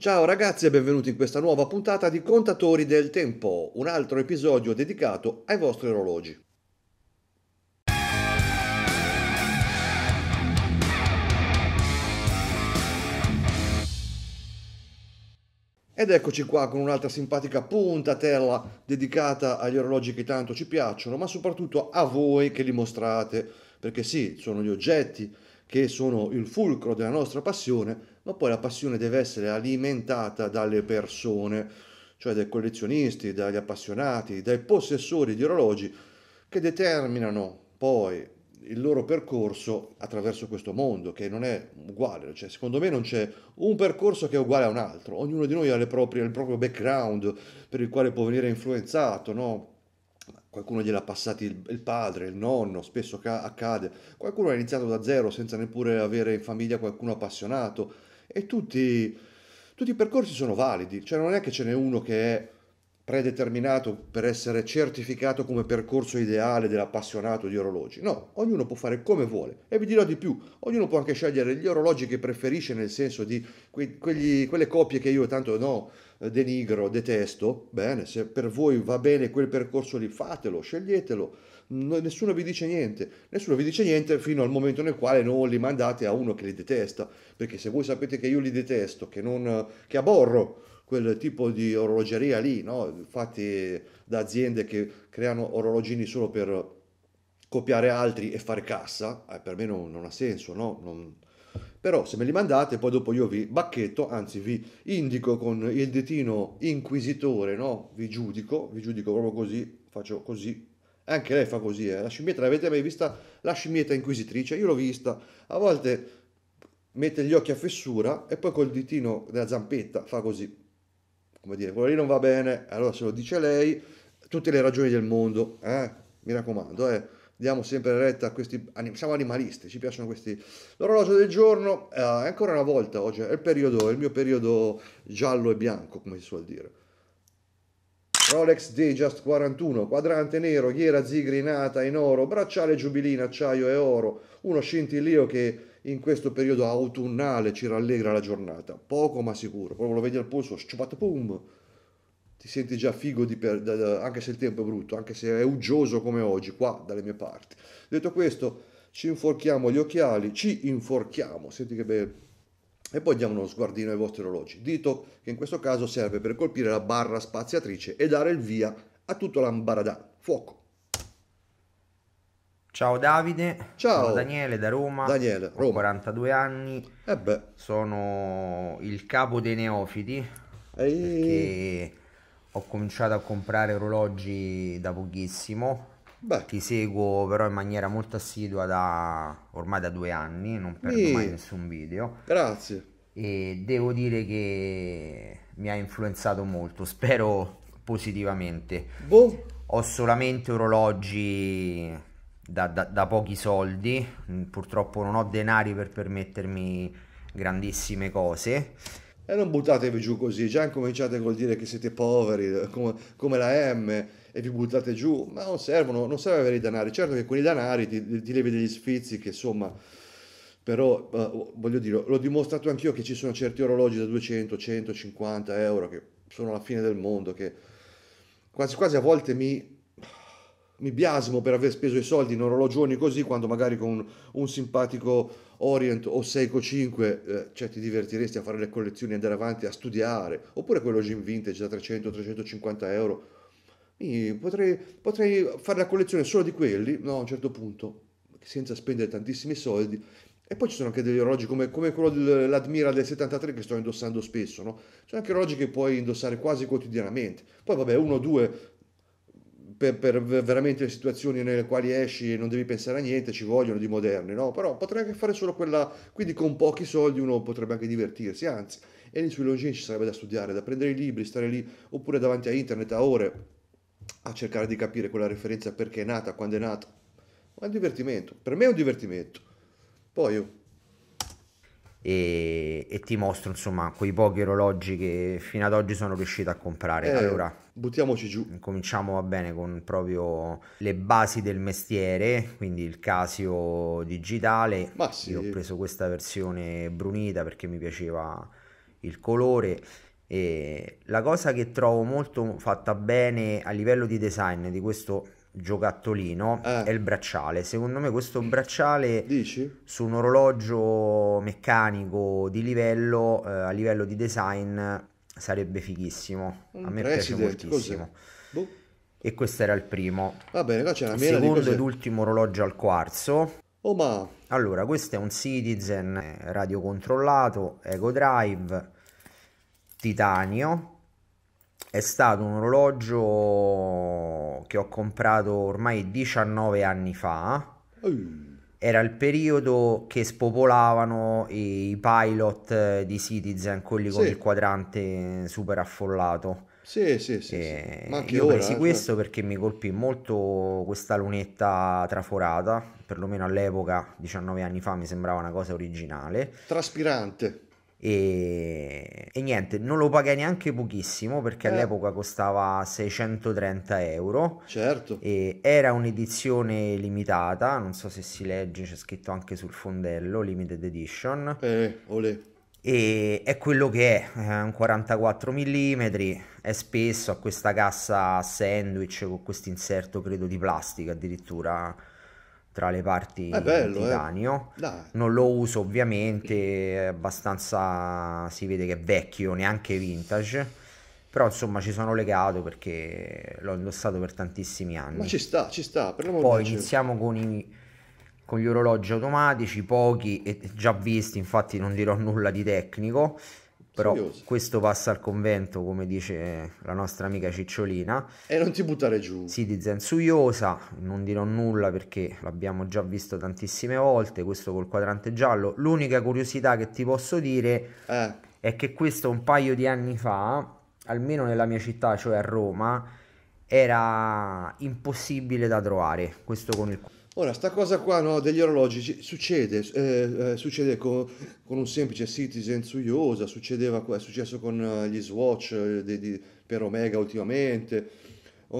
Ciao ragazzi e benvenuti in questa nuova puntata di Contatori del Tempo, un altro episodio dedicato ai vostri orologi. Ed eccoci qua con un'altra simpatica puntatella dedicata agli orologi che tanto ci piacciono, ma soprattutto a voi che li mostrate, perché sì, sono gli oggetti che sono il fulcro della nostra passione, ma poi la passione deve essere alimentata dalle persone, cioè dai collezionisti, dagli appassionati, dai possessori di orologi che determinano poi il loro percorso attraverso questo mondo che non è uguale, cioè, secondo me non c'è un percorso che è uguale a un altro, ognuno di noi ha proprie, il proprio background per il quale può venire influenzato, no? qualcuno gliel'ha passato il, il padre, il nonno, spesso ca- accade, qualcuno ha iniziato da zero senza neppure avere in famiglia qualcuno appassionato e tutti, tutti i percorsi sono validi, cioè non è che ce n'è uno che è predeterminato per essere certificato come percorso ideale dell'appassionato di orologi. No, ognuno può fare come vuole e vi dirò di più, ognuno può anche scegliere gli orologi che preferisce nel senso di que- quegli, quelle copie che io tanto no, denigro, detesto. Bene, se per voi va bene quel percorso lì, fatelo, sceglietelo. No, nessuno vi dice niente, nessuno vi dice niente fino al momento nel quale non li mandate a uno che li detesta, perché se voi sapete che io li detesto, che, non, che aborro, quel tipo di orologeria lì, no? fatti da aziende che creano orologini solo per copiare altri e fare cassa, eh, per me non, non, ha senso, no? Non... Però se me li mandate poi dopo io vi bacchetto, anzi vi indico con il ditino inquisitore, no? Vi giudico, vi giudico proprio così, faccio così. Anche lei fa così, eh. La scimmietta l'avete mai vista? La scimmietta inquisitrice, io l'ho vista. A volte mette gli occhi a fessura e poi col ditino della zampetta fa così come dire, quello lì non va bene, allora se lo dice lei, tutte le ragioni del mondo, eh? mi raccomando, eh? diamo sempre retta a questi, siamo animalisti, ci piacciono questi. L'orologio del giorno, eh, ancora una volta oggi, è il, periodo, è il mio periodo giallo e bianco, come si suol dire. Rolex Dayjust 41, quadrante nero, ghiera zigrinata in oro, bracciale giubilina, acciaio e oro, uno scintillio che in questo periodo autunnale ci rallegra la giornata, poco ma sicuro, proprio lo vedi al polso, pum, ti senti già figo per, da, da, anche se il tempo è brutto, anche se è uggioso come oggi, qua dalle mie parti. Detto questo, ci inforchiamo gli occhiali, ci inforchiamo, senti che bello. E poi diamo uno sguardino ai vostri orologi, dito che in questo caso serve per colpire la barra spaziatrice e dare il via a tutto l'ambaradà, fuoco. Ciao Davide, Ciao. sono Daniele da Roma, Daniele, Roma. 42 anni, e eh beh. sono il capo dei neofiti Ehi. e... ho cominciato a comprare orologi da pochissimo, Beh. ti seguo però in maniera molto assidua da ormai da due anni, non perdo e... mai nessun video. Grazie. E devo dire che mi ha influenzato molto, spero positivamente. Boh. Ho solamente orologi da, da, da, pochi soldi, mm, purtroppo non ho denari per permettermi grandissime cose. E non buttatevi giù così, già incominciate col dire che siete poveri, come, come la M, e vi buttate giù, ma non servono, non serve avere i denari. certo che con i denari ti, ti levi degli sfizi che insomma però eh, voglio dire, l'ho dimostrato anch'io che ci sono certi orologi da 200, 150 euro che sono la fine del mondo, che quasi quasi a volte mi mi biasmo per aver speso i soldi in orologioni così quando magari con un, simpatico Orient o Seiko 5 eh, cioè ti divertiresti a fare le collezioni andare avanti a studiare oppure quello gym vintage da 300-350 euro mi, potrei, potrei, fare la collezione solo di quelli no, a un certo punto senza spendere tantissimi soldi e poi ci sono anche degli orologi come, come quello dell'Admira del 73 che sto indossando spesso, no? sono anche orologi che puoi indossare quasi quotidianamente. Poi vabbè, uno o due per, per, veramente situazioni nelle quali esci e non devi pensare a niente, ci vogliono di moderni, no? Però potrei anche fare solo quella, quindi con pochi soldi uno potrebbe anche divertirsi, anzi, e lì sui login ci sarebbe da studiare, da prendere i libri, stare lì, oppure davanti a internet a ore, a cercare di capire quella referenza perché è nata, quando è nata. Ma è un divertimento, per me è un divertimento. Poi io... E, e ti mostro insomma quei pochi orologi che fino ad oggi sono riuscito a comprare. Eh, allora, buttiamoci giù. Cominciamo va bene con proprio le basi del mestiere, quindi il Casio digitale. Ma sì. Io ho preso questa versione brunita perché mi piaceva il colore. E la cosa che trovo molto fatta bene a livello di design di questo giocattolino eh. è il bracciale. Secondo me questo bracciale Dici? su un orologio meccanico di livello, eh, a livello di design, sarebbe fighissimo. Un a me piace moltissimo. Boh. E questo era il primo. Va bene, qua c'è la mia. Il secondo ed ultimo orologio al quarzo. Oh ma. Allora, questo è un Citizen eh, radiocontrollato, Eco Drive, titanio. È stato un orologio che ho comprato ormai 19 anni fa. Uh era il periodo che spopolavano i pilot di Citizen, quelli con il quadrante super affollato. Sì, sì, sì. sì. Eh, Ma anche io ora, presi eh, cioè. questo cioè... perché mi colpì molto questa lunetta traforata, perlomeno all'epoca, 19 anni fa, mi sembrava una cosa originale. Traspirante. E, e, niente, non lo pagai neanche pochissimo perché eh. all'epoca costava 630 euro. Certo. E era un'edizione limitata, non so se si legge, c'è scritto anche sul fondello, limited edition. Eh, olè. E è quello che è, è eh, un 44 mm, è spesso a questa cassa sandwich con questo inserto credo di plastica addirittura tra le parti bello, eh. titanio. Eh. Non lo uso ovviamente, è abbastanza si vede che è vecchio, neanche vintage. Però insomma ci sono legato perché l'ho indossato per tantissimi anni. Ma ci sta, ci sta. Poi iniziamo con, i, con gli orologi automatici, pochi e già visti, infatti non dirò nulla di tecnico però Curioso. questo passa al convento, come dice la nostra amica Cicciolina. E non ti buttare giù. Sì, di Zensuiosa, non dirò nulla perché l'abbiamo già visto tantissime volte, questo col quadrante giallo. L'unica curiosità che ti posso dire eh. è che questo un paio di anni fa, almeno nella mia città, cioè a Roma, era impossibile da trovare, questo con il Ora, sta cosa qua no, degli orologi succede, eh, eh, succede con, con, un semplice Citizen Tsuyosa, succedeva, è successo con eh, gli Swatch eh, di, di, per Omega ultimamente,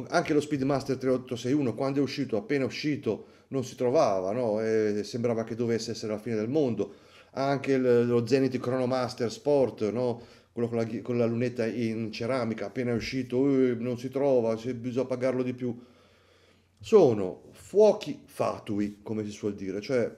anche lo Speedmaster 3861 quando è uscito, appena uscito, non si trovava, no? sembrava che dovesse essere la fine del mondo, anche il, lo Zenith Chronomaster Sport, no? quello con la, con la, lunetta in ceramica, appena è uscito, eh, non si trova, bisogna pagarlo di più. Sono fuochi fatui, come si suol dire, cioè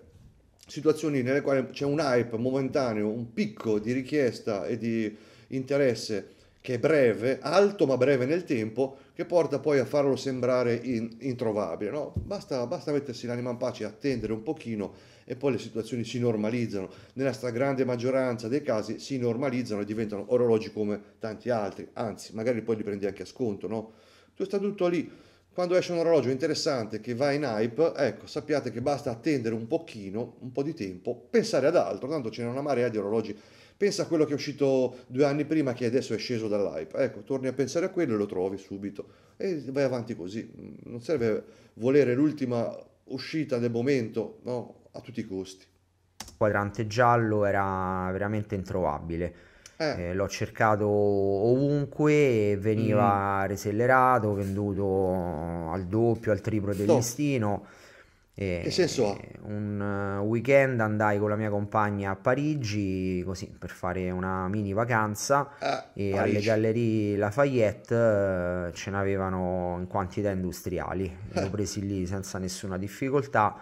situazioni nelle quali c'è un hype momentaneo, un picco di richiesta e di interesse che è breve, alto ma breve nel tempo, che porta poi a farlo sembrare in, introvabile. No? Basta, basta, mettersi l'anima in pace, attendere un pochino e poi le situazioni si normalizzano. Nella stragrande maggioranza dei casi si normalizzano e diventano orologi come tanti altri, anzi magari poi li prendi anche a sconto. No? Tu sta tutto lì quando esce un orologio interessante che va in hype, ecco, sappiate che basta attendere un pochino, un po' di tempo, pensare ad altro, tanto ce n'è una marea di orologi. Pensa a quello che è uscito due anni prima che adesso è sceso dall'hype. Ecco, torni a pensare a quello e lo trovi subito. E vai avanti così. Non serve volere l'ultima uscita del momento, no? A tutti i costi. quadrante giallo era veramente introvabile eh. Eh, l'ho cercato ovunque, veniva mm. resellerato, venduto al doppio, al triplo del no. listino. E, che senso ha? Un weekend andai con la mia compagna a Parigi così per fare una mini vacanza eh, e Parigi. alle Gallerie Lafayette eh, ce n'avevano in quantità industriali. L'ho eh. presi lì senza nessuna difficoltà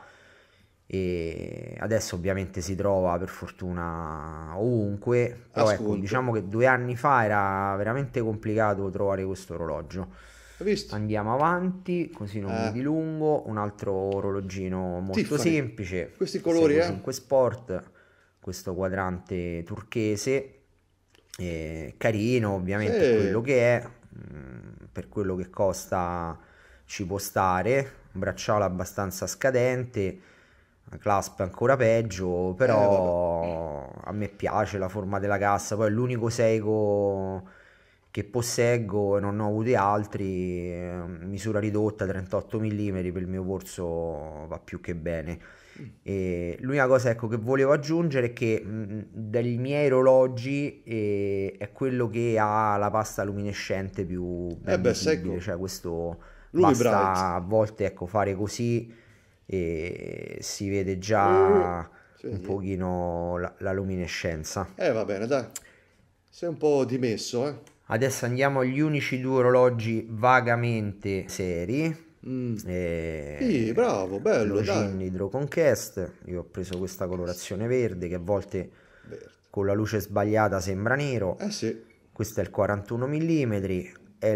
e adesso ovviamente si trova per fortuna ovunque però ecco, diciamo che due anni fa era veramente complicato trovare questo orologio andiamo avanti così non eh. mi dilungo un altro orologino molto Tiffany. semplice questi colori eh? 5 sport questo quadrante turchese eh, carino ovviamente sì. quello che è mm, per quello che costa ci può stare un bracciale abbastanza scadente Clasp è ancora peggio, però eh, a me piace la forma della cassa, poi è l'unico Seiko che posseggo e non ho avuto altri, ehm, misura ridotta 38 mm per il mio corso va più che bene. E l'unica cosa ecco, che volevo aggiungere è che mm, mm, dai miei orologi eh, è quello che ha la pasta luminescente più ben eh cioè questo Lui basta a volte ecco, fare così e si vede già sì, un sì. pochino la, la, luminescenza. Eh va bene, dai. Sei un po' dimesso, eh. Adesso andiamo agli unici due orologi vagamente seri. Mm. E... Eh, sì, bravo, bello. Login Hydroconquest. Io ho preso questa colorazione verde che a volte verde. con la luce sbagliata sembra nero. Eh sì. Questo è il 41 mm, è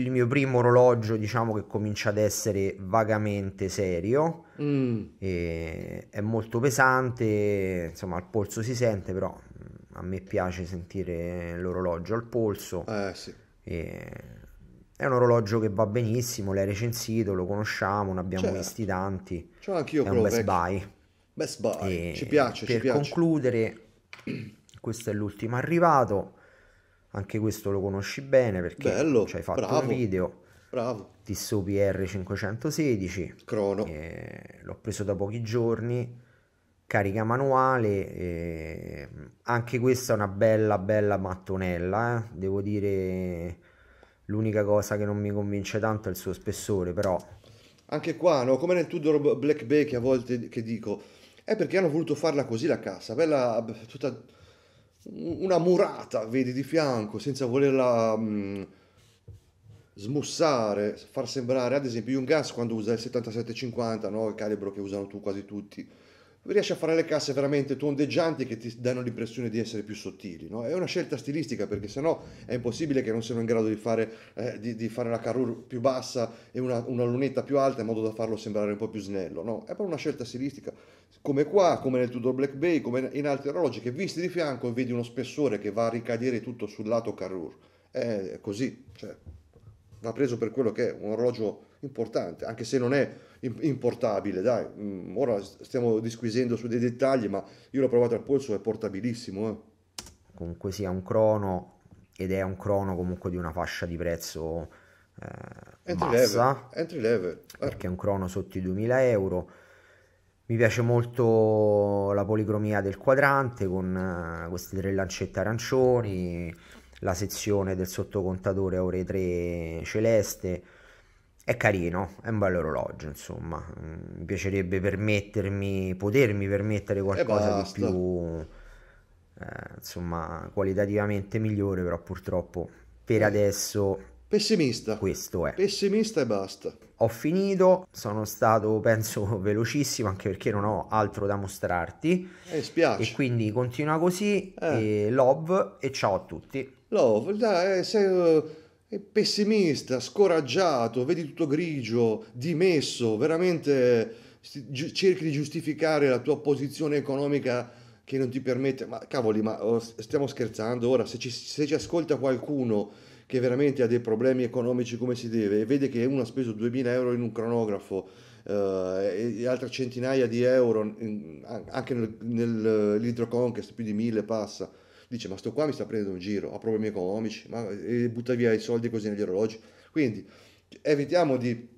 il mio primo orologio, diciamo che comincia ad essere vagamente serio, mm. è molto pesante, insomma al polso si sente, però mm, a me piace sentire l'orologio al polso. Eh, sì. è un orologio che va benissimo, l'hai recensito, lo conosciamo, ne abbiamo certo. visti tanti. C'ho anch'io è un best vecchio. buy. Best buy, e ci piace. Per ci piace. concludere, questo è l'ultimo arrivato anche questo lo conosci bene perché Bello, ci hai fatto bravo, un video. Bravo. Tissot PR516. Crono. Eh, l'ho preso da pochi giorni. Carica manuale. Eh, anche questa è una bella, bella mattonella. Eh. Devo dire, l'unica cosa che non mi convince tanto è il suo spessore, però... Anche qua, no? come nel Tudor Black Bay che a volte che dico, è perché hanno voluto farla così la cassa, bella, tutta una murata, vedi, di fianco, senza volerla mh, mm, smussare, far sembrare, ad esempio, Jungas quando usa il 7750, no? il calibro che usano tu quasi tutti, riesci a fare le casse veramente tondeggianti che ti danno l'impressione di essere più sottili. No? È una scelta stilistica perché sennò è impossibile che non siano in grado di fare, eh, di, di fare la carrure più bassa e una, una, lunetta più alta in modo da farlo sembrare un po' più snello. No? È proprio una scelta stilistica. Come qua, come nel Tudor Black Bay, come in altri orologi che visti di fianco vedi uno spessore che va a ricadere tutto sul lato carrure. È così, cioè, va preso per quello che è un orologio importante, anche se non è importabile, dai, mm, ora stiamo disquisendo su dei dettagli, ma io l'ho provato al polso, è portabilissimo. Eh. Comunque sia un crono, ed è un crono comunque di una fascia di prezzo eh, entry bassa, entry level. Eh. perché è un crono sotto i 2000 euro. Mi piace molto la policromia del quadrante con uh, queste tre lancette arancioni, la sezione del sottocontatore a ore 3 celeste, è carino, è un bello orologio, insomma. Mi mm, piacerebbe permettermi, potermi permettere qualcosa di più, eh, insomma, qualitativamente migliore, però purtroppo per eh, adesso... Pessimista. Questo è. Pessimista e basta. Ho finito, sono stato penso velocissimo anche perché non ho altro da mostrarti. E eh, spiace. E quindi continua così, eh. e love e ciao a tutti. Love, dai, eh, sei è pessimista, scoraggiato, vedi tutto grigio, dimesso, veramente cerchi di giustificare la tua posizione economica che non ti permette, ma cavoli, ma oh, stiamo scherzando ora, se ci, se ci ascolta qualcuno che veramente ha dei problemi economici come si deve e vede che uno ha speso 2000 euro in un cronografo eh, e altre centinaia di euro in, anche nel, nel eh, l'idroconcast più di 1000 passa, dice ma sto qua mi sta prendendo un giro, ha problemi economici, ma, e eh, butta via i soldi così negli orologi. Quindi evitiamo di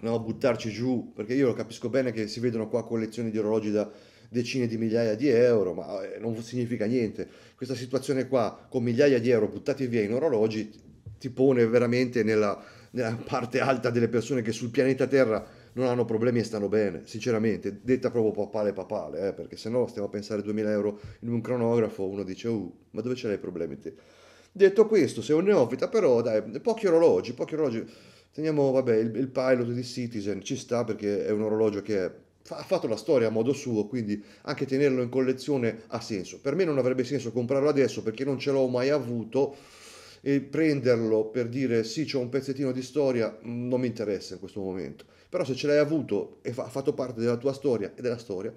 no, buttarci giù, perché io lo capisco bene che si vedono qua collezioni di orologi da decine di migliaia di euro, ma eh, non significa niente. Questa situazione qua con migliaia di euro buttati via in orologi ti pone veramente nella, nella parte alta delle persone che sul pianeta Terra non hanno problemi e stanno bene, sinceramente, detta proprio papale papale, eh, perché se no stiamo a pensare 2000 euro in un cronografo, uno dice, uh, ma dove ce l'hai i problemi te? Detto questo, sei un neofita, però dai, pochi orologi, pochi orologi, teniamo, vabbè, il, il pilot di Citizen ci sta perché è un orologio che è ha fatto la storia a modo suo, quindi anche tenerlo in collezione ha senso. Per me non avrebbe senso comprarlo adesso perché non ce l'ho mai avuto e prenderlo per dire sì, c'ho un pezzettino di storia non mi interessa in questo momento. Però se ce l'hai avuto e fa, ha fatto parte della tua storia e della storia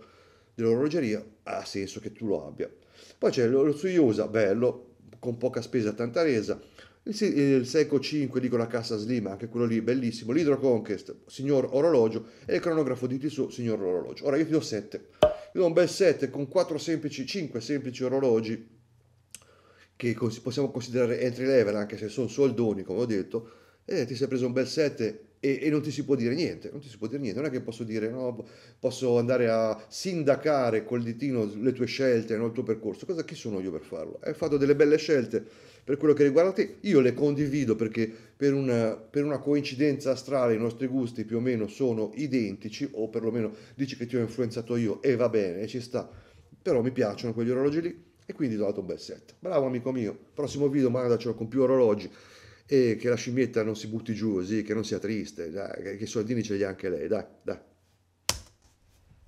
dell'orologeria, ha senso che tu lo abbia. Poi c'è lo, lo Tsuyusa, bello, con poca spesa tanta resa. Il, il Seco 5, dico la cassa slim, anche quello lì, bellissimo. L'Hydro Conquest, signor orologio. E il cronografo di Tissot, signor orologio. Ora io ti do 7. Io do un bel 7 con 4 semplici, 5 semplici orologi che possiamo considerare entry level, anche se sono soldoni, come ho detto, e ti sei preso un bel 7 e, e, non ti si può dire niente, non ti si può dire niente, non è che posso dire no, posso andare a sindacare col ditino le tue scelte, no, il tuo percorso, cosa chi sono io per farlo? Hai eh, fatto delle belle scelte per quello che riguarda te, io le condivido perché per una, per una coincidenza astrale i nostri gusti più o meno sono identici, o perlomeno dici che ti ho influenzato io e va bene, ci sta, però mi piacciono quegli orologi lì e quindi ho dato un bel set. Bravo amico mio, prossimo video mandacelo con più orologi e che la scimmietta non si butti giù così, che non sia triste, dai, che i soldini ce li ha anche lei, dai, dai.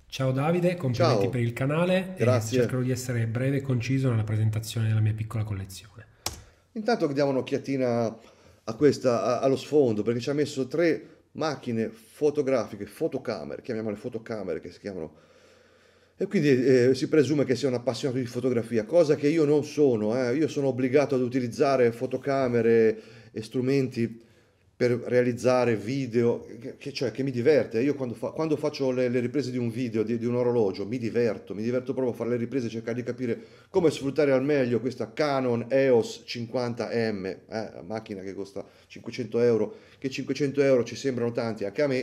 Ciao Davide, complimenti Ciao. per il canale Grazie. cercherò di essere breve e conciso nella presentazione della mia piccola collezione. Intanto diamo un'occhiatina a questa, a, allo sfondo, perché ci ha messo tre macchine fotografiche, fotocamere, chiamiamole fotocamere che si chiamano e quindi eh, si presume che sia un appassionato di fotografia, cosa che io non sono, eh. io sono obbligato ad utilizzare fotocamere, e strumenti per realizzare video, che, cioè che mi diverte. Io quando, fa, quando faccio le, le, riprese di un video, di, di, un orologio, mi diverto, mi diverto proprio a fare le riprese, cercare di capire come sfruttare al meglio questa Canon EOS 50M, eh, macchina che costa 500 euro, che 500 euro ci sembrano tanti anche a me,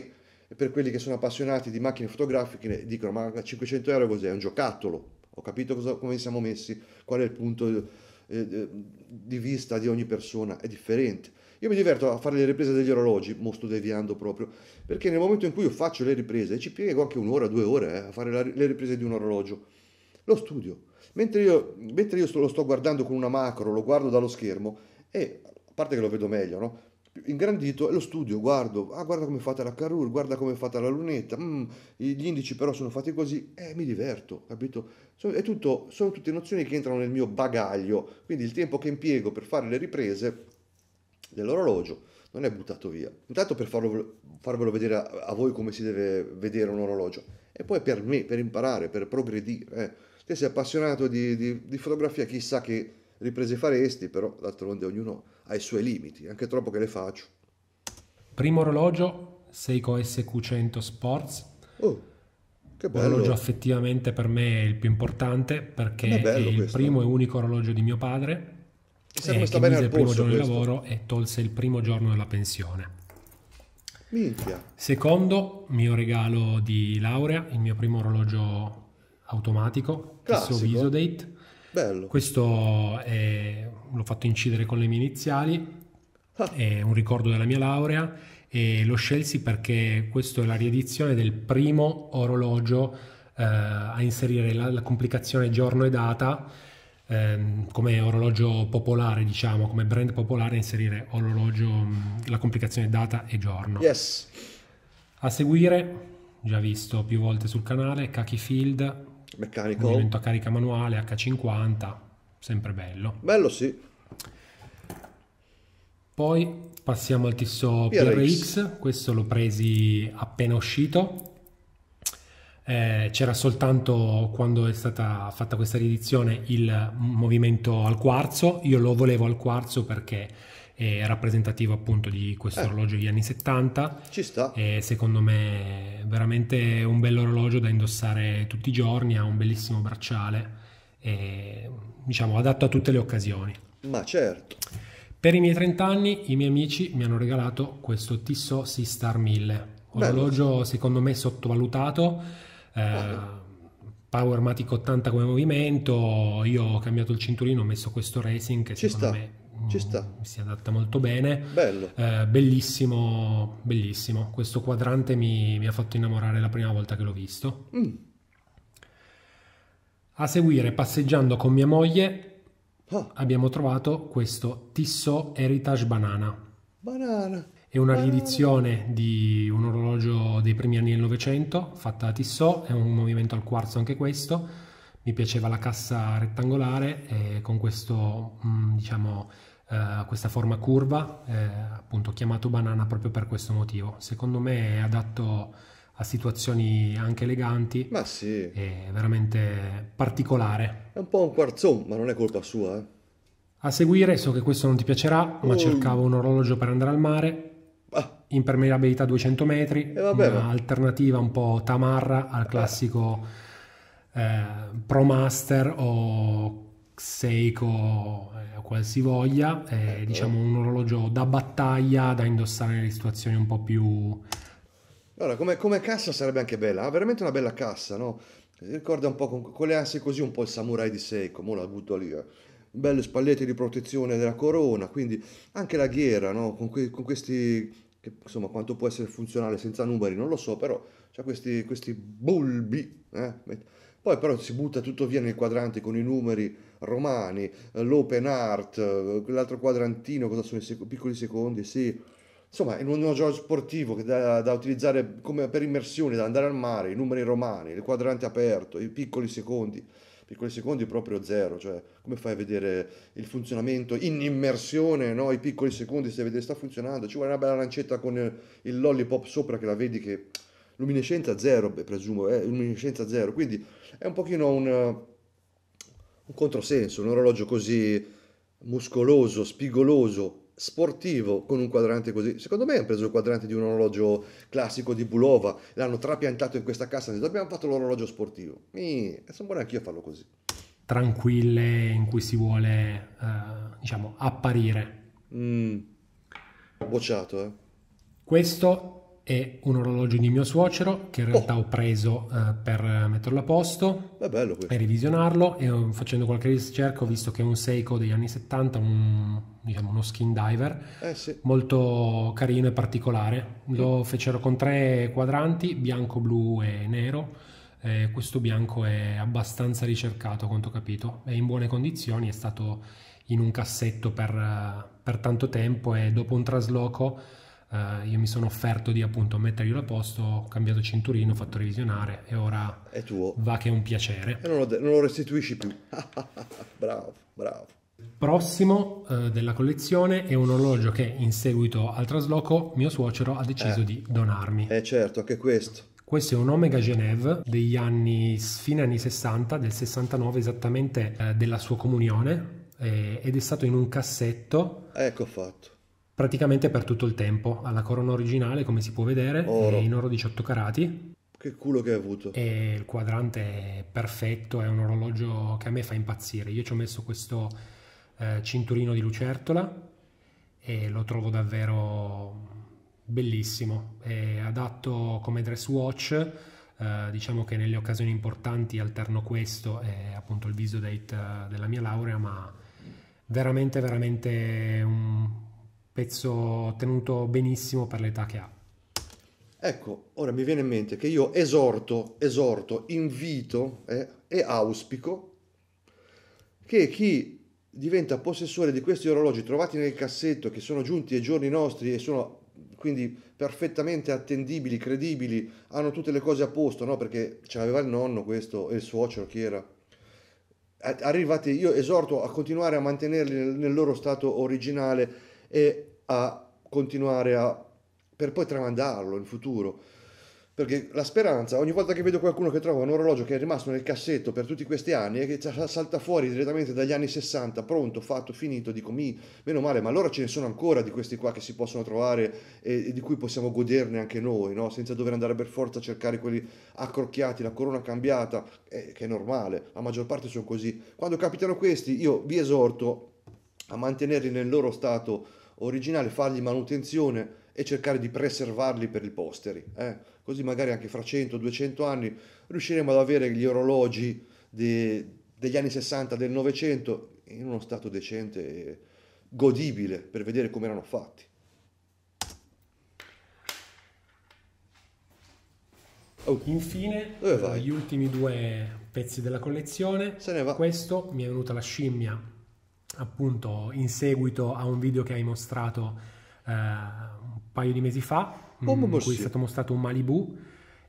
e per quelli che sono appassionati di macchine fotografiche ne dicono ma 500 euro cos'è? È un giocattolo, ho capito cosa, come siamo messi, qual è il punto eh, eh, di vista di ogni persona è differente. Io mi diverto a fare le riprese degli orologi, mo sto deviando proprio, perché nel momento in cui io faccio le riprese, ci piego anche un'ora, due ore eh, a fare la, le riprese di un orologio, lo studio. Mentre io, mentre io sto, lo sto guardando con una macro, lo guardo dallo schermo, e a parte che lo vedo meglio, no? ingrandito e lo studio, guardo, ah guarda come è fatta la Carrur, guarda come è fatta la lunetta, mm, gli indici però sono fatti così, e eh, mi diverto, capito? È tutto, sono tutte nozioni che entrano nel mio bagaglio, quindi il tempo che impiego per fare le riprese dell'orologio non è buttato via. Intanto per farlo, farvelo vedere a, a, voi come si deve vedere un orologio, e poi per me, per imparare, per progredire. Eh. Te sei appassionato di, di, di fotografia, chissà che riprese faresti, però d'altronde ognuno ai suoi limiti, anche troppo che ne faccio. Primo orologio Seiko SQ100 Sports. Oh. L'orologio effettivamente per me è il più importante perché è, è il questo. primo e unico orologio di mio padre. Chissà eh, come sta bene al il primo giorno questo. di lavoro e tolse il primo giorno della pensione. Minchia. Secondo, mio regalo di laurea, il mio primo orologio automatico, Classico. suo Visodate. Bello. Questo è, l'ho fatto incidere con le mie iniziali, ah. è un ricordo della mia laurea e lo scelsi perché questo è la riedizione del primo orologio eh, a inserire la, la, complicazione giorno e data ehm, come orologio popolare, diciamo, come brand popolare inserire orologio, mm, la complicazione data e giorno. Yes. A seguire, già visto più volte sul canale, Kaki Field meccanico. Movimento a carica manuale H50, sempre bello. Bello, sì. Poi passiamo al Tissot PRX. PRX, questo l'ho presi appena uscito. Eh, c'era soltanto quando è stata fatta questa riedizione il movimento al quarzo. Io lo volevo al quarzo perché è rappresentativo appunto di questo eh. orologio degli anni 70. Ci sta. E secondo me è veramente un bell'orologio da indossare tutti i giorni, ha un bellissimo bracciale, e, diciamo adatto a tutte le occasioni. Ma certo. Per i miei 30 anni i miei amici mi hanno regalato questo Tissot Seastar 1000, orologio Bello. secondo me sottovalutato. Eh, ah. Powermatic 80 come movimento, io ho cambiato il cinturino, ho messo questo Racing che Ci secondo sta. me ci sta. Mm, si adatta molto bene. Bello. Eh, bellissimo, bellissimo. Questo quadrante mi, mi, ha fatto innamorare la prima volta che l'ho visto. Mm. A seguire, passeggiando con mia moglie, ah. abbiamo trovato questo Tissot Heritage Banana. Banana. È una riedizione di un orologio dei primi anni del Novecento, fatta da Tissot, è un movimento al quarzo anche questo mi piaceva la cassa rettangolare eh, con questo, mm, diciamo, eh, questa forma curva, eh, appunto chiamato banana proprio per questo motivo. Secondo me è adatto a situazioni anche eleganti. Ma sì. È veramente particolare. È un po' un quarzo, ma non è colpa sua. Eh. A seguire, so che questo non ti piacerà, ma oh. cercavo un orologio per andare al mare. Ah. Impermeabilità 200 metri, eh, vabbè, un'alternativa un po' tamarra al classico eh, Master o Seiko eh, qualsivoglia, è eh, ecco. diciamo un orologio da battaglia da indossare nelle situazioni un po' più... Allora, come, come cassa sarebbe anche bella, ha ah, veramente una bella cassa, no? Ricorda un po' con, con le assi così un po' il samurai di Seiko, mo la avuto lì, eh. belle spallette di protezione della corona, quindi anche la ghiera, no? Con, que, con questi che, insomma quanto può essere funzionale senza numeri non lo so, però c'ha questi, questi bulbi, eh? Poi però si butta tutto via nel quadrante con i numeri romani, eh, l'open art, quell'altro eh, quadrantino, cosa sono i sec- piccoli secondi, sì. Insomma, è un gioco sportivo che da, da utilizzare come per immersione, da andare al mare, i numeri romani, il quadrante aperto, i piccoli secondi piccoli secondi proprio zero, cioè come fai a vedere il funzionamento in immersione, no? i piccoli secondi se vedere sta funzionando, ci vuole una bella lancetta con il, lollipop sopra che la vedi che luminescenza zero, beh, presumo, eh, luminescenza zero, quindi è un pochino un, eh, un controsenso, un orologio così muscoloso, spigoloso, sportivo con un quadrante così. Secondo me hanno preso il quadrante di un orologio classico di Bulova, l'hanno trapiantato in questa cassa detto abbiamo fatto l'orologio sportivo. E sono buono anch'io a farlo così. Tranquille in cui si vuole, eh, diciamo, apparire. Mm. Bocciato, eh. Questo e un orologio di mio suocero che in oh. realtà oh. ho preso uh, per metterlo a posto e revisionarlo e um, facendo qualche ricerca ho visto che è un Seiko degli anni 70 un, diciamo uno skin diver eh, sì. molto carino e particolare lo mm. fecero con tre quadranti bianco, blu e nero eh, questo bianco è abbastanza ricercato quanto ho capito è in buone condizioni è stato in un cassetto per, eh, per tanto tempo e dopo un trasloco Uh, io mi sono offerto di appunto metterglielo a posto, ho cambiato cinturino, ho fatto revisionare e ora è tuo. va che è un piacere. E non lo, non lo restituisci più. bravo, bravo. Prossimo uh, della collezione è un orologio che in seguito al trasloco mio suocero ha deciso eh. di donarmi. Eh certo, anche questo. Questo è un Omega Genève degli anni, fine anni 60, del 69 esattamente eh, della sua comunione eh, ed è stato in un cassetto. Ecco fatto praticamente per tutto il tempo. Ha la corona originale, come si può vedere, oro. in oro 18 carati. Che culo che hai avuto! E il quadrante è perfetto, è un orologio che a me fa impazzire. Io ci ho messo questo eh, cinturino di lucertola e lo trovo davvero bellissimo. È adatto come dress watch. Eh, diciamo che nelle occasioni importanti alterno questo e appunto il viso date eh, della mia laurea, ma veramente veramente un, pezzo tenuto benissimo per l'età che ha. Ecco, ora mi viene in mente che io esorto, esorto, invito eh, e auspico che chi diventa possessore di questi orologi trovati nel cassetto, che sono giunti ai giorni nostri e sono quindi perfettamente attendibili, credibili, hanno tutte le cose a posto, no? Perché ce l'aveva il nonno questo e il suocero chi era. Arrivate, io esorto a continuare a mantenerli nel, nel loro stato originale e a continuare a... per poi tramandarlo in futuro. Perché la speranza, ogni volta che vedo qualcuno che trova un orologio che è rimasto nel cassetto per tutti questi anni e che salta fuori direttamente dagli anni 60, pronto, fatto, finito, dico, mi, meno male, ma allora ce ne sono ancora di questi qua che si possono trovare e, e di cui possiamo goderne anche noi, no? senza dover andare per forza a cercare quelli accrocchiati, la corona cambiata, eh, che è normale, la maggior parte sono così. Quando capitano questi, io vi esorto a mantenerli nel loro stato originale, fargli manutenzione e cercare di preservarli per i posteri. Eh? Così magari anche fra 100-200 anni riusciremo ad avere gli orologi de, degli anni 60 del Novecento in uno stato decente e godibile per vedere come erano fatti. Oh. Infine, eh, gli ultimi due pezzi della collezione. Se ne va. Questo mi è venuta la scimmia appunto in seguito a un video che hai mostrato eh, un paio di mesi fa, oh, mm, in cui è stato mostrato un Malibu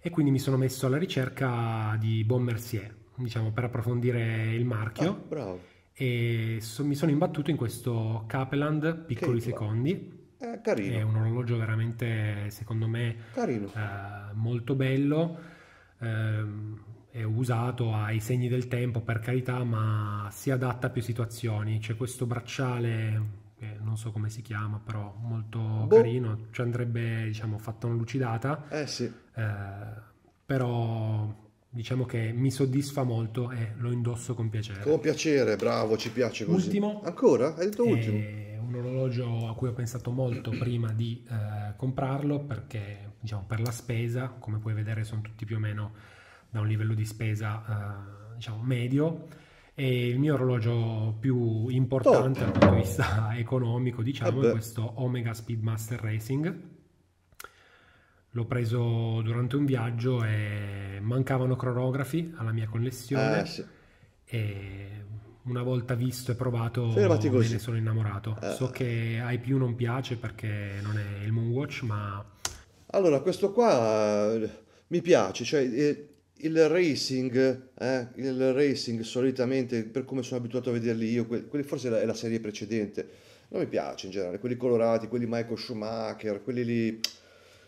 e quindi mi sono messo alla ricerca di Bon Mercier, diciamo, per approfondire il marchio. Ah, e so, mi sono imbattuto in questo Capeland Piccoli che Secondi. Eh, è un orologio veramente, secondo me, eh, molto bello. Eh, è usato ai segni del tempo per carità ma si adatta a più situazioni c'è questo bracciale che non so come si chiama però molto boh. carino ci andrebbe diciamo fatta una lucidata eh sì eh, però diciamo che mi soddisfa molto e lo indosso con piacere con piacere bravo ci piace così ultimo ancora? hai detto ultimo un orologio a cui ho pensato molto prima di eh, comprarlo perché diciamo per la spesa come puoi vedere sono tutti più o meno da un livello di spesa eh, diciamo medio e il mio orologio più importante dal punto di vista economico diciamo Vabbè. è questo Omega Speedmaster Racing l'ho preso durante un viaggio e mancavano cronografi alla mia connessione eh, sì. e una volta visto e provato me ne sono innamorato eh. so che ai più non piace perché non è il Moonwatch ma allora questo qua eh, mi piace cioè, eh, il racing, eh, il racing solitamente, per come sono abituato a vederli io, quelli forse è la serie precedente, non mi piace in generale, quelli colorati, quelli Michael Schumacher, quelli lì...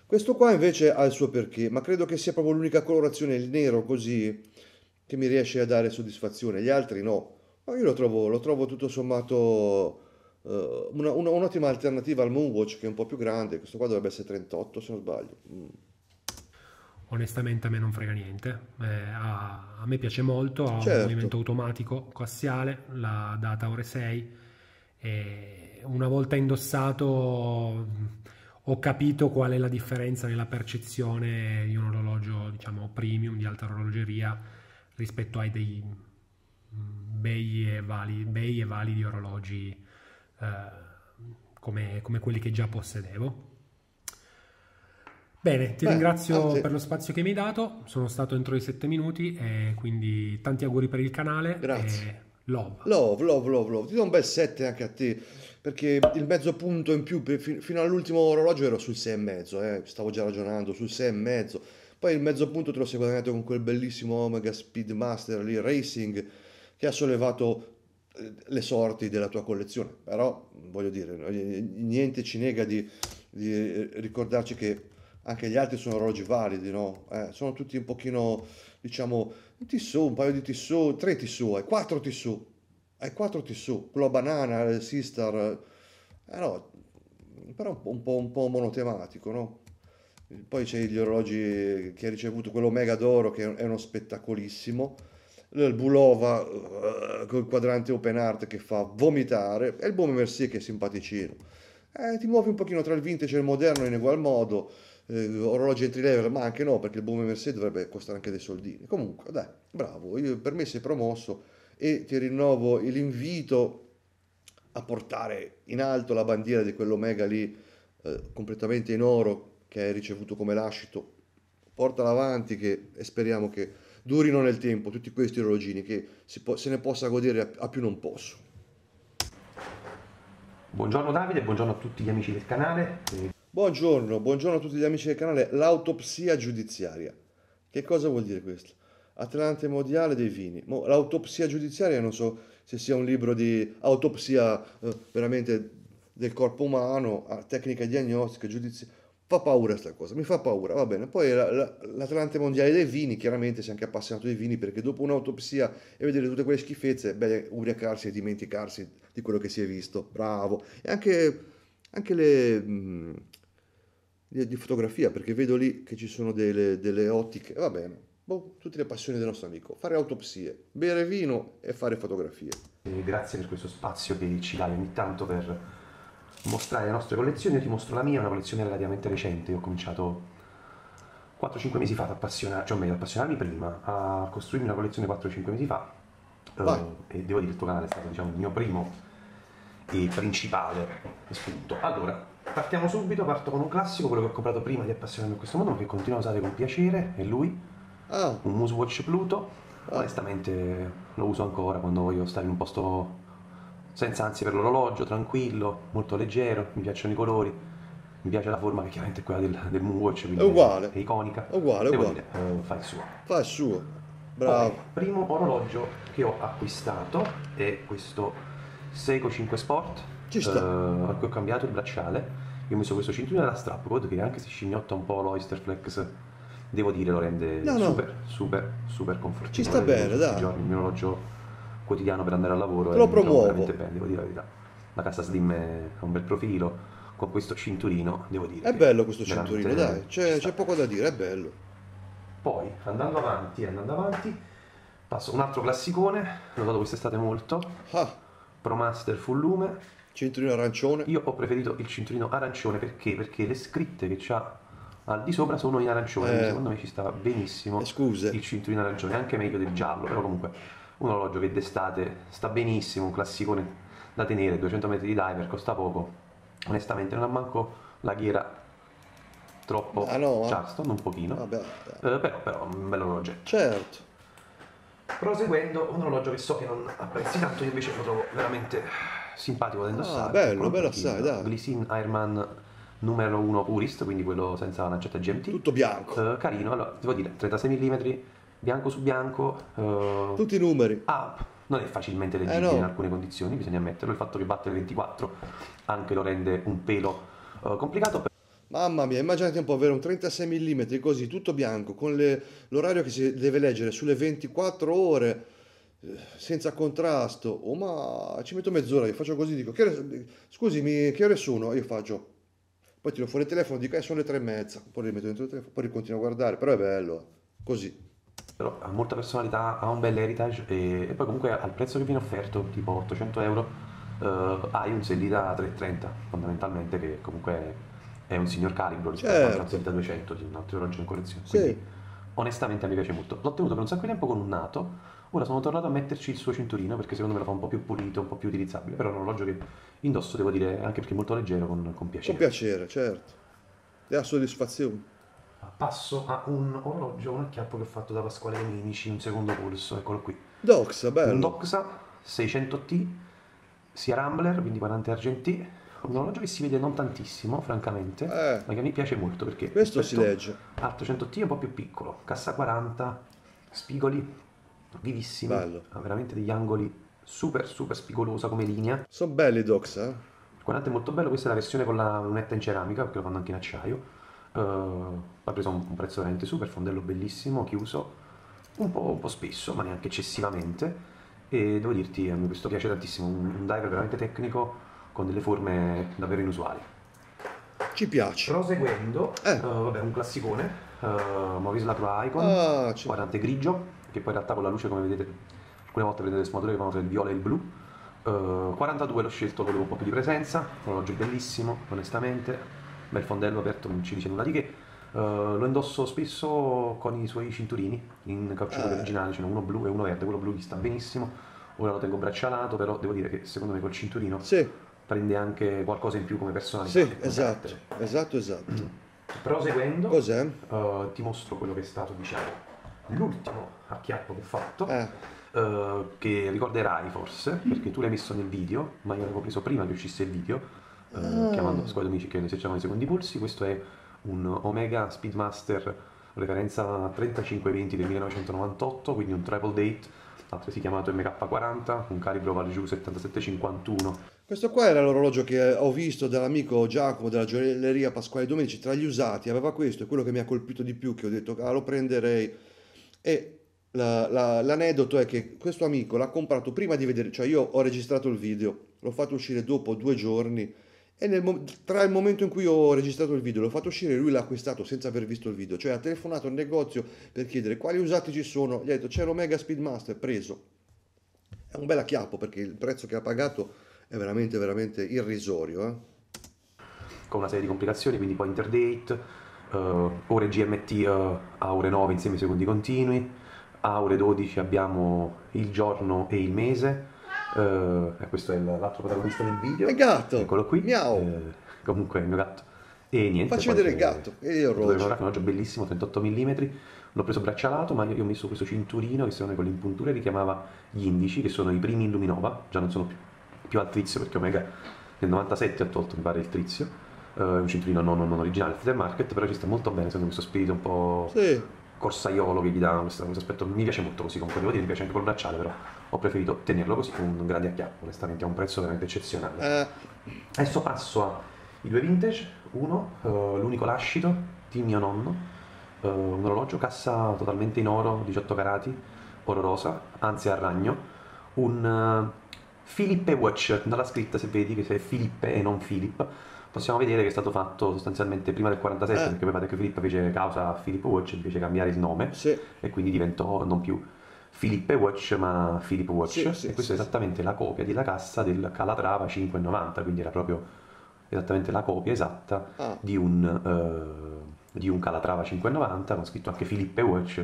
Questo qua invece ha il suo perché, ma credo che sia proprio l'unica colorazione, il nero così, che mi riesce a dare soddisfazione, gli altri no. Ma io lo trovo, lo trovo tutto sommato eh, una, una, un'ottima alternativa al Moonwatch che è un po' più grande, questo qua dovrebbe essere 38 se non sbaglio. Mm onestamente a me non frega niente. Eh, a, a, me piace molto, ha certo. un movimento automatico coassiale, la data ore 6. E una volta indossato ho capito qual è la differenza nella percezione di un orologio, diciamo, premium di alta orologeria rispetto ai dei bei e validi, bei e validi orologi eh, come, come quelli che già possedevo. Bene, ti Beh, ringrazio anzi. Ah, per lo spazio che mi hai dato, sono stato entro i sette minuti e quindi tanti auguri per il canale. Grazie. Love. Love, love, love, love. Ti do un bel 7 anche a te, perché il mezzo punto in più, fino all'ultimo orologio ero sul 6 e mezzo, eh, stavo già ragionando sul 6 e mezzo. Poi il mezzo punto te lo sei guadagnato con quel bellissimo Omega Speedmaster lì, Racing, che ha sollevato eh, le sorti della tua collezione. Però, voglio dire, niente ci nega di, di eh, ricordarci che anche gli altri sono orologi validi, no? Eh, sono tutti un pochino, diciamo, un tissù, un paio di tissù, tre tissù, hai quattro tissù, hai quattro tissù, quello banana, il sister, eh no, però un po', un po' monotematico, no? Poi c'è gli orologi che ha ricevuto quello Mega d'Oro, che è uno spettacolissimo, il Bulova uh, col quadrante open art che fa vomitare, e il Baume Mercier che è simpaticino. Eh, ti muovi un pochino tra il vintage e il moderno in ugual modo, eh, orologi entry level, ma anche no, perché il Bome Mercedes dovrebbe costare anche dei soldini. Comunque, dai, bravo, io, per me sei promosso e ti rinnovo l'invito a portare in alto la bandiera di quell'Omega lì, eh, completamente in oro, che hai ricevuto come lascito. Portala avanti che, e speriamo che durino nel tempo tutti questi orologini, che po- se ne possa godere a, a più non posso. Buongiorno Davide, buongiorno a tutti gli amici del canale. Buongiorno, buongiorno a tutti gli amici del canale. L'autopsia giudiziaria. Che cosa vuol dire questo? Atlante Mondiale dei Vini. Mo, l'autopsia giudiziaria non so se sia un libro di autopsia eh, veramente del corpo umano, tecnica diagnostica, giudizio. Fa paura questa cosa, mi fa paura, va bene. Poi la, la, l'Atlante Mondiale dei Vini, chiaramente si è anche appassionato dei vini perché dopo un'autopsia e vedere tutte quelle schifezze, beh, ubriacarsi e dimenticarsi di quello che si è visto, bravo. E anche, anche le... Mm, di, di fotografia, perché vedo lì che ci sono delle, delle ottiche, va bene, boh, tutte le passioni del nostro amico, fare autopsie, bere vino e fare fotografie. E grazie per questo spazio che ci dai ogni tanto per mostrare le nostre collezioni, io ti mostro la mia, una collezione relativamente recente, io ho cominciato 4-5 mesi fa ad appassionarmi, cioè meglio, appassionarmi prima, a costruirmi una collezione 4-5 mesi fa uh, e devo dire che il tuo canale è stato diciamo il mio primo e principale spunto. Allora, Partiamo subito, parto con un classico, quello che ho comprato prima di appassionarmi a questo mondo, ma che continuo a usare con piacere, è lui, oh. un Musewatch Pluto. Oh. Onestamente lo uso ancora quando voglio stare in un posto senza ansia per l'orologio, tranquillo, molto leggero, mi piacciono i colori, mi piace la forma che chiaramente è quella del, del Moonwatch, quindi è uguale, è iconica. È uguale, Devo uguale. Dire, eh, fa il suo. Fa il suo, bravo. Poi, primo orologio che ho acquistato è questo Seiko 5 Sport, ci sta. Uh, ho cambiato il bracciale. Io ho messo questo cinturino della Strapcord che anche se scimmiotta un po' l'Oyster Flex, devo dire lo rende no, super, no. super, super confortevole. Ci sta bene, dai. Giorni, il mio orologio quotidiano per andare al lavoro. Te lo promuovo. Veramente bene, devo dire la verità. La cassa Slim ha un bel profilo. Con questo cinturino, devo dire. È bello questo cinturino, dai. C'è, c'è poco da dire, è bello. Poi, andando avanti, andando avanti, passo un altro classicone. L'ho dato quest'estate molto. Ah. Pro Master Full Lume Cinturino arancione? Io ho preferito il cinturino arancione perché? Perché le scritte che c'ha al di sopra sono in arancione, eh, secondo me ci stava benissimo eh, scuse. il cinturino arancione, anche meglio del giallo, però comunque un orologio che d'estate sta benissimo, un classicone da tenere, 200 metri di diver, costa poco, onestamente non ha manco la ghiera troppo ah, no, Charleston, un pochino, vabbè, ah, vabbè. Eh, però, però un bello orologio. Certo. Proseguendo, un orologio che so che non apprezzi tanto, io invece lo trovo veramente simpatico da indossare. Ah, bello, bello assai, dai. Glycine Ironman numero 1 purist, quindi quello senza lancetta GMT. Tutto bianco. Uh, carino, allora, devo dire, 36 mm, bianco su bianco. Uh, Tutti i numeri. Ah, non è facilmente eh, leggibile eh no. in alcune condizioni, bisogna ammetterlo. Il fatto che batte il 24 anche lo rende un pelo uh, complicato. Per... Mamma mia, immaginate un po' avere un 36 mm così, tutto bianco, con le... l'orario che si deve leggere sulle 24 ore eh, senza contrasto, oh, ma ci metto mezz'ora, io faccio così, dico, che ore, scusami, che ore sono? Io faccio, poi tiro fuori il telefono, dico, eh, sono le tre e mezza, poi li metto dentro il telefono, poi continuo a guardare, però è bello, così. Però ha molta personalità, ha un bel heritage e, e, poi comunque al prezzo che viene offerto, tipo 800 euro, eh, hai un sellita 330 fondamentalmente, che comunque è un signor calibro rispetto certo. a un sellita 200 di un altro orologio in collezione. Quindi, onestamente mi piace molto. L'ho tenuto per un sacco di tempo con un nato, Ora sono tornato a metterci il suo cinturino perché secondo me lo fa un po' più pulito, un po' più utilizzabile. Però è un orologio che indosso, devo dire, anche perché è molto leggero, con, con piacere. Con piacere, certo. E a soddisfazione. Passo a un orologio, un acchiappo che ho fatto da Pasquale Dominici, un secondo polso, eccolo qui. Doxa, bello. Un Doxa 600T, sia Rambler, quindi 40 argentì. Un orologio che si vede non tantissimo, francamente, eh. ma che mi piace molto perché... Questo si legge. Alto 100T è un po' più piccolo, cassa 40, spigoli, vivissimi, Bello. ha veramente degli angoli super super spigolosa come linea. Sono belli i docs, eh? Il quadrante è molto bello, questa è la versione con la lunetta in ceramica, perché lo fanno anche in acciaio. Uh, eh, l'ha preso un, un prezzo veramente super, fondello bellissimo, chiuso, un po', un po', spesso, ma neanche eccessivamente. E devo dirti, a me questo piace tantissimo, un, un diver veramente tecnico con delle forme davvero inusuali. Ci piace. Proseguendo, eh. uh, vabbè, un classicone uh, Movies Latura Icon, ah, variante grigio, che poi in realtà con la luce come vedete alcune volte prendete sfumature che vanno tra il viola e il blu. Uh, 42 l'ho scelto, volevo un po' più di presenza, un orologio bellissimo, onestamente, bel fondello aperto, non ci dice nulla di che. Uh, lo indosso spesso con i suoi cinturini in caucciuto eh. originale, ce n'è uno blu e uno verde, quello blu gli sta benissimo, ora lo tengo braccialato, però devo dire che secondo me col cinturino sì. prende anche qualcosa in più come personalità. Sì, esatto, esatto, esatto, esatto. Proseguendo, uh, ti mostro quello che è stato, diciamo, l'ultimo acchiappo che ho fatto. Eh. Uh, che ricorderai forse, perché tu l'hai messo nel video, ma io l'avevo preso prima che uscisse il video, uh, oh. chiamando Squadra Amici che esercitavano i secondi pulsi. Questo è un Omega Speedmaster referenza 3520 del 1998, quindi un triple date, altresì chiamato MK40, un calibro vale giù 7751 questo qua era l'orologio che ho visto dall'amico Giacomo della gioielleria Pasquale Domenici, tra gli usati aveva questo, è quello che mi ha colpito di più, che ho detto ah, lo prenderei. E la, la, l'aneddoto è che questo amico l'ha comprato prima di vedere, cioè io ho registrato il video, l'ho fatto uscire dopo due giorni e nel, tra il momento in cui ho registrato il video l'ho fatto uscire lui l'ha acquistato senza aver visto il video, cioè ha telefonato al negozio per chiedere quali usati ci sono, gli ha detto c'è l'Omega Speedmaster, preso. È un bel acchiappo perché il prezzo che ha pagato è veramente, veramente irrisorio. Eh? Con una serie di complicazioni, quindi poi interdate, uh, ore GMT uh, eh, a ore 9 insieme ai secondi continui, a ore 12 abbiamo il giorno e il mese, uh, questo è l'altro protagonista del video. È gatto! Eccolo qui. Miau! Uh, comunque è il mio gatto. E niente. Faccio vedere il gatto. E io rogo. È un orologio bellissimo, 38 mm. L'ho preso braccialato, ma io ho messo questo cinturino che secondo me con l'impuntura richiamava gli indici, che sono i primi Illuminova, già non sono più più al trizio perché Omega nel 97 ha tolto mi pare il trizio eh, un cinturino non, non originale del market però ci sta molto bene secondo questo spirito un po' sì. corsaiolo che gli dà questo, questo, aspetto mi piace molto così comunque devo dire mi piace anche col bracciale però ho preferito tenerlo così con un grande acchiappo onestamente a un prezzo veramente eccezionale eh. adesso passo a i due vintage uno uh, l'unico lascito di mio nonno Uh, un orologio cassa totalmente in oro, 18 carati, oro rosa, anzi a ragno, un uh, Philip Watch, dalla scritta se vedi che se è Philippe e non Philip, possiamo vedere che è stato fatto sostanzialmente prima del 47, eh. perché poi pare che Filippo fece causa a Filippo Watch, invece cambiare il nome sì. e quindi diventò non più Filippo Watch ma Filippo Watch. Sì, sì, e questa è esattamente la copia della cassa del Calatrava 590, quindi era proprio esattamente la copia esatta ah. di, un, uh, di, un, Calatrava 590, con scritto anche Filippo Watch,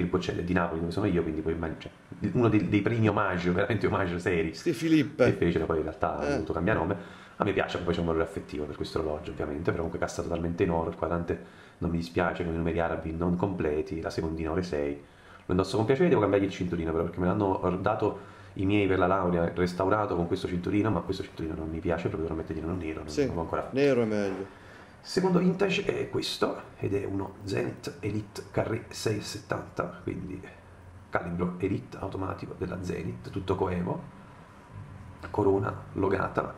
Filippo Celle di Napoli dove sono io, quindi poi cioè, uno dei, dei, primi omaggio, veramente omaggio seri sì, che fecero, poi in realtà eh. ha dovuto cambiare nome. A me piace, poi c'è un valore affettivo per questo orologio ovviamente, però comunque cassa totalmente in oro, il quadrante non mi dispiace, con i numeri arabi non completi, la secondina ore 6. Lo indosso con piacere, devo cambiare il cinturino però perché me l'hanno dato i miei per la laurea restaurato con questo cinturino, ma questo cinturino non mi piace proprio, lo metto di nero, non, sì, non l'ho ancora fatto. Nero è meglio secondo vintage è questo ed è uno Zenith Elite Carré 670 quindi calibro Elite automatico della Zenith tutto coevo corona logata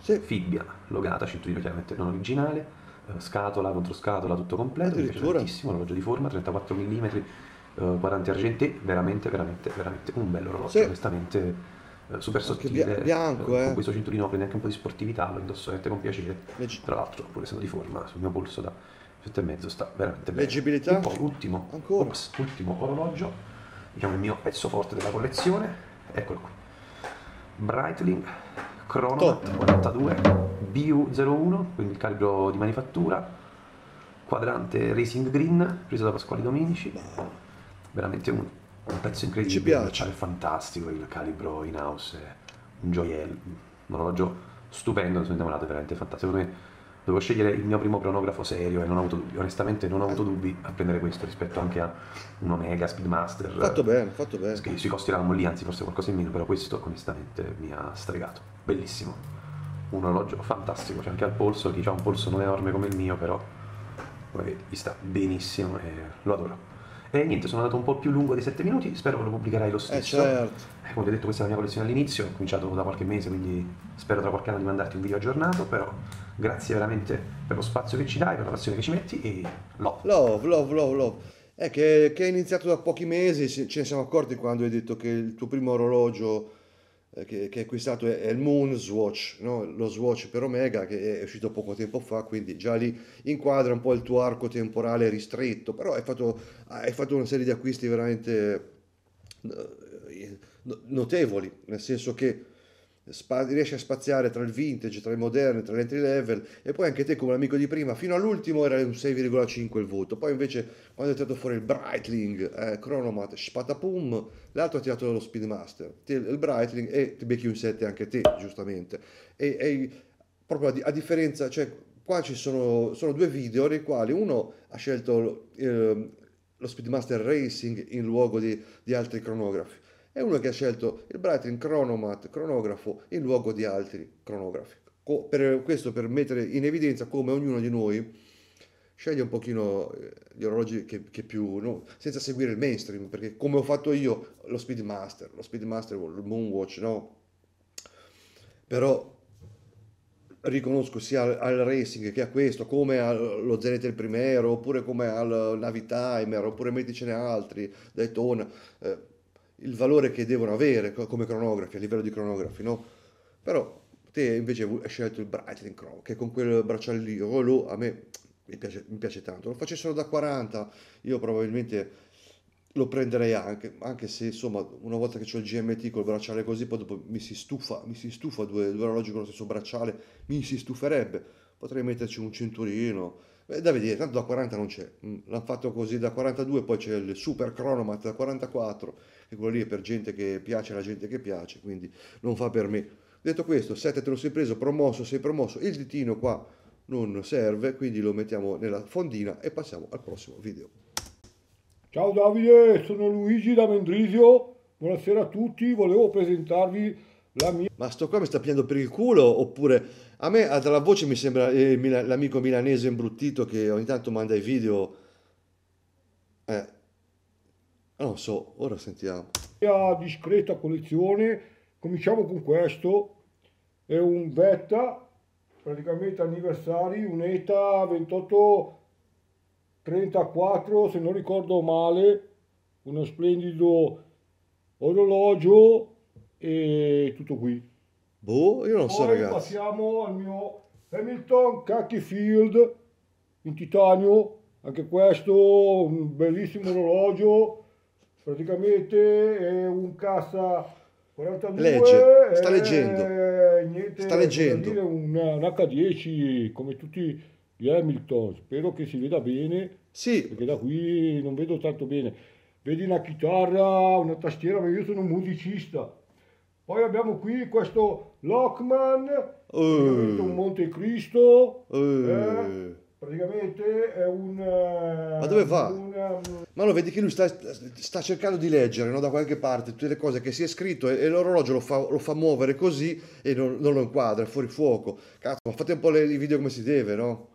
sì. fibbia logata cinturino chiaramente non originale eh, scatola contro scatola tutto completo mi piace tantissimo orologio di forma 34 mm 40 argenti veramente veramente veramente un bello orologio sì. onestamente eh, super sottile bianco eh. eh. questo cinturino prende anche un po' di sportività lo indosso veramente con piacere Leggi- tra l'altro pur essendo di forma sul mio polso da e mezzo sta veramente bene leggibilità e poi ultimo ancora ops, ultimo orologio diciamo il mio pezzo forte della collezione eccolo qui Breitling Chrono 42 BU01 quindi il calibro di manifattura quadrante Racing Green preso da Pasquale Dominici veramente uno un pezzo incredibile, Ci piace. è fantastico, il calibro in house è un gioiello, un orologio stupendo, sono innamorato, è veramente fantastico. Secondo me dovevo scegliere il mio primo cronografo serio e non ho avuto dubbi, onestamente non ho avuto dubbi a prendere questo rispetto anche a un Omega Speedmaster. Fatto bene, fatto bene. Che sui costi lì, anzi forse qualcosa in meno, però questo onestamente mi ha stregato. Bellissimo. Un orologio fantastico, c'è anche al polso, chi ha un polso non enorme come il mio, però come gli sta benissimo e lo adoro. E eh, niente, sono andato un po' più lungo di 7 minuti, spero che lo pubblicherai lo eh, stesso. Eh certo. Eh, come ti ho detto questa è la mia collezione all'inizio, ho cominciato da qualche mese, quindi spero tra qualche anno di mandarti un video aggiornato, però grazie veramente per lo spazio che ci dai, per la passione che ci metti e love. Love, love, love, love. È eh, che, che è iniziato da pochi mesi, ce ne siamo accorti quando hai detto che il tuo primo orologio eh, che, che, è acquistato è, il Moon Swatch, no? lo Swatch per Omega che è uscito poco tempo fa, quindi già lì inquadra un po' il tuo arco temporale ristretto, però hai fatto, hai fatto una serie di acquisti veramente eh, notevoli, nel senso che Spa- riesci a spaziare tra il vintage, tra i moderni, tra entry level e poi anche te come l'amico di prima, fino all'ultimo era un 6,5 il voto, poi invece quando è tirato fuori il Breitling, eh, Chronomat, Spatapum, l'altro ha tirato lo Speedmaster, il Breitling e ti becchi un 7 anche te, giustamente. E, e proprio a, di- a, differenza, cioè qua ci sono, sono, due video nei quali uno ha scelto eh, lo Speedmaster Racing in luogo di, di altri cronografi è uno che ha scelto il Brighton Chronomat, cronografo, in luogo di altri cronografi. Co- per, questo per mettere in evidenza come ognuno di noi sceglie un pochino eh, gli orologi che, che più, no? senza seguire il mainstream, perché come ho fatto io, lo Speedmaster, lo Speedmaster, il Moonwatch, no? Però riconosco sia al, al racing che a questo, come allo Zenith il Primero, oppure come al Navitimer, oppure meticene altri, Daytona, eh, il valore che devono avere come cronografi, a livello di cronografi, no? Però te invece hai scelto il Breitling Crow, che con quel braccialino oh, a me mi piace, mi piace, tanto. Lo facessero da 40, io probabilmente lo prenderei anche, anche se insomma una volta che ho il GMT col bracciale così, poi dopo mi si stufa, mi si stufa due, due orologi con lo stesso bracciale, mi si stuferebbe. Potrei metterci un cinturino, Beh, da vedere, tanto da 40 non c'è. Mm, l'hanno fatto così da 42, poi c'è il super cronomat da 44 e quello lì è per gente che piace la gente che piace, quindi non fa per me. Detto questo, 7 te lo sei preso, promosso, sei promosso, il ditino qua non serve, quindi lo mettiamo nella fondina e passiamo al prossimo video. Ciao Davide, sono Luigi da Mendrisio, buonasera a tutti, volevo presentarvi la mia... Ma sto qua mi sta piando per il culo oppure... A me dalla voce mi sembra eh, l'amico milanese imbruttito che ogni tanto manda i video... Eh. Ah, non so, ora sentiamo. A discreta collezione, cominciamo con questo, è un Vetta, praticamente anniversari, un ETA 28 se non ricordo male, uno splendido orologio e tutto qui. Boh, io non Poi so ragazzi. passiamo al mio Hamilton Khaki Field in titanio, anche questo un bellissimo orologio praticamente è un cassa 42 Legge. sta leggendo eh, niente, sta leggendo dire, un, un, H10 come tutti gli Hamilton spero che si veda bene sì. perché da qui non vedo tanto bene vedi una chitarra una tastiera ma io sono un musicista poi abbiamo qui questo Lockman uh. un Monte Cristo uh. eh Praticamente è un... Eh, ma dove va? Un, ehm, Ma lo vedi che lui sta, sta cercando di leggere no? da qualche parte tutte le cose che si è scritto e, e l'orologio lo fa, lo fa, muovere così e non, non, lo inquadra, è fuori fuoco. Cazzo, ma fate un po' le, i video come si deve, no?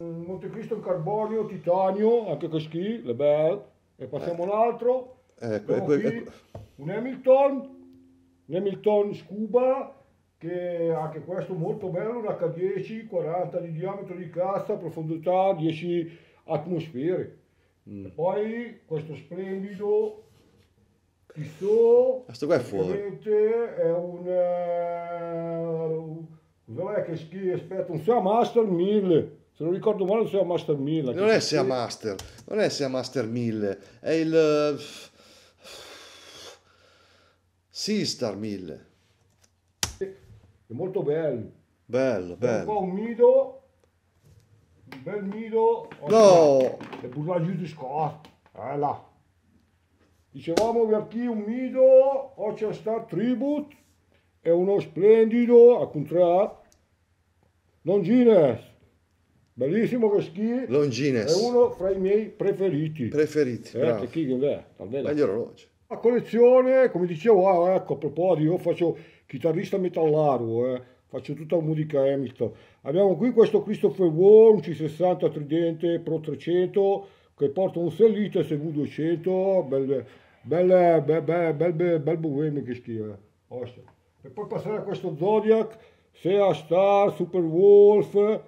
Mm, Montecristo in carbonio, titanio, anche questo, le belle. E passiamo eh. un Ecco, ecco, ecco. Un Hamilton, un Hamilton scuba, che anche questo molto bello, un H10, 40 di diametro di cassa, profondità 10 atmosfere. Mm. poi questo splendido Tissot, questo qua è fuori. È un... Eh, Cos'è che schifo? Aspetta, un Sea Master 1000. Se non ricordo male, un Sea Master 1000. Non è Sea Master, non è Sea Master 1000, è il. Eh, Sistar 1000 è molto bello. Bello, bello. Qua un nido, un bel nido. No! è buttare giù di scorta. Eh là. Dicevamo perché un nido, o c'è star tribute è uno splendido, a contrario, Longines. Bellissimo che schi. Longines. È uno fra i miei preferiti. Preferiti, eh, bravo. Che è? Meglio orologio. La collezione, come dicevo, ah, ecco, a proposito, io faccio chitarrista metallaro, eh, faccio tutta la musica Hamilton. Abbiamo qui questo Christopher Wall, un C60 tridente Pro 300 che porta un Sellite SV200, bel, bel, bel, bel, bel, bel bohemio che scrive. Ostia. E poi passare a questo Zodiac, Sea Star, Super Wolf,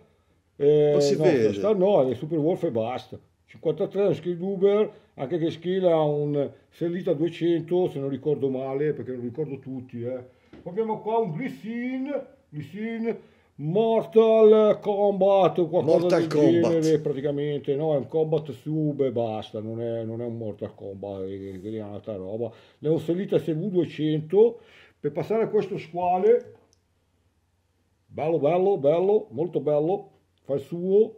eh, si no, vede. Star no, è Super Wolf e basta. 53 un skill Uber, anche che skill ha un Sellita 200 se non ricordo male, perché non ricordo tutti, eh abbiamo qua un Glycine, Glycine Mortal Kombat, qualcosa Mortal del Kombat. genere praticamente, no? È un combat sub e basta, non è, non è un Mortal Kombat, è, è un'altra roba. ne ho salite SV200 per passare a questo squale, bello, bello, bello, molto bello, fa il suo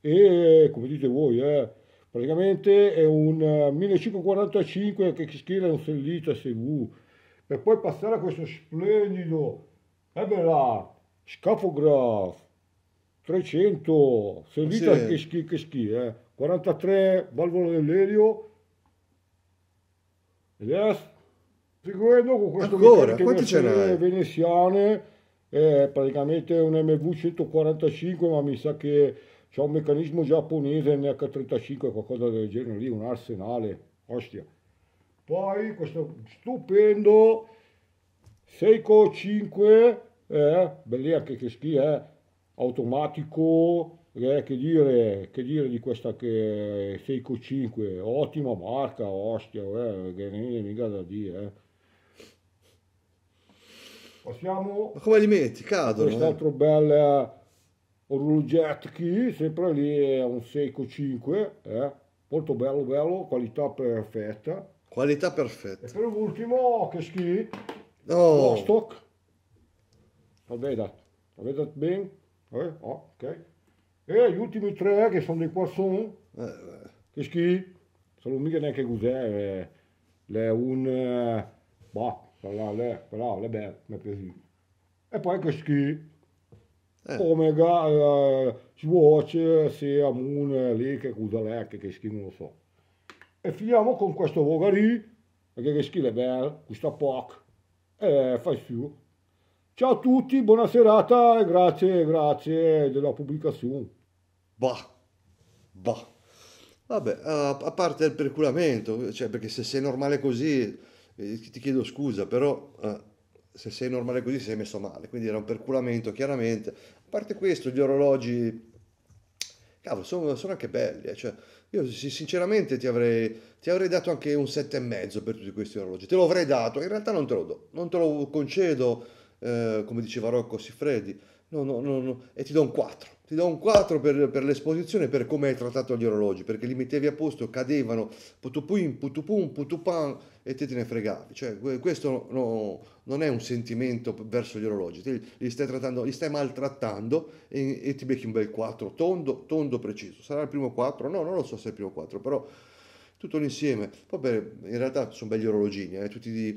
e come dite voi, eh, praticamente è un 1545 eh, che schiera un sellito SV e poi passare a questo splendido Eberhard Scafograph 300 servita sì. che schi che schi eh. 43 valvola dell'elio ed è seguendo con questo Ancora, quanti ce n'hai? veneziane è eh, praticamente un MV145 ma mi sa che c'è un meccanismo giapponese NH35 qualcosa del genere lì un arsenale ostia poi questo stupendo 6,5, eh, belli anche che schi, eh, automatico, eh, che, dire, che dire di questa che 5 ottima marca, ostia, eh, che non è mica da dire, eh. Passiamo... Ma come li metti? Cadono. Eh. Quest'altro eh? bel orologetto qui, sempre lì è un 6,5, eh? molto bello bello, qualità perfetta. Qualità perfetta. E per l'ultimo, che schi? No. Vostok. Avvedat. Avvedat bene? Eh, oh, ok. E gli ultimi tre che sono dei poisson. Eh, che schi? Sono mica neanche cos'è. Eh. Le un... Bah, eh, però boh, le, però le belle, mi è piaciuto. E poi che schi? Eh. Omega, eh, Swatch, Sea Moon, lì che cosa è, che, che schifo non lo so e finiamo con questo Vogarì, che scrive bel, questa poc e fai su. Ciao a tutti, buona serata e grazie, grazie della pubblicazione. Bah, bah. Vabbè, a parte il perculamento, cioè perché se sei normale così, eh, ti chiedo scusa, però eh, se sei normale così sei messo male, quindi era un perculamento chiaramente. A parte questo, gli orologi, cavolo, sono, sono anche belli, eh, cioè io sinceramente ti avrei, ti avrei dato anche un e mezzo per tutti questi orologi. Te lo avrei dato, in realtà non te lo do, non te lo concedo, eh, come diceva Rocco Siffredi, no, no, no, no, e ti do un 4 ti do un 4 per, per l'esposizione per come hai trattato gli orologi, perché li mettevi a posto, cadevano, putupuin, putupum, putupam e te te ne fregavi. Cioè, questo no, non è un sentimento verso gli orologi, te li stai, trattando, li stai maltrattando e, e, ti becchi un bel 4, tondo, tondo preciso. Sarà il primo 4? No, non lo so se è il primo 4, però tutto l'insieme. Poi per, in realtà sono belli orologini, eh, tutti di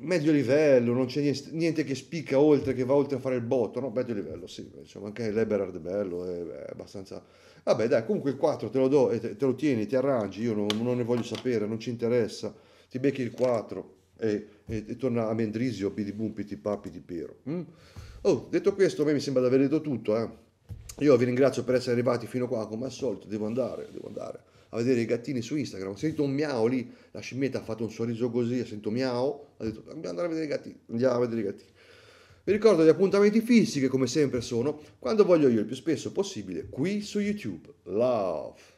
medio livello, non c'è niente, niente, che spicca oltre, che va oltre a fare il botto, no? Medio livello, sì, insomma, anche l'Eberhard bello, è, è, abbastanza... Vabbè dai, comunque il 4 te lo do, e te, te lo tieni, ti arrangi, io non, non, ne voglio sapere, non ci interessa, ti becchi il 4 e, e, e torna a Mendrisio, pidibum, pitipà, pitipero. Mm? Oh, detto questo, a me mi sembra di aver detto tutto, eh. Io vi ringrazio per essere arrivati fino qua, come al solito, devo andare, devo andare a vedere i gattini su Instagram, ho sentito un miau lì, la scimmietta ha fatto un sorriso così, ha sentito miau, ha detto andiamo andare a vedere i gattini, andiamo a vedere i gattini. Vi ricordo gli appuntamenti fissi che come sempre sono quando voglio io il più spesso possibile qui su YouTube. Love!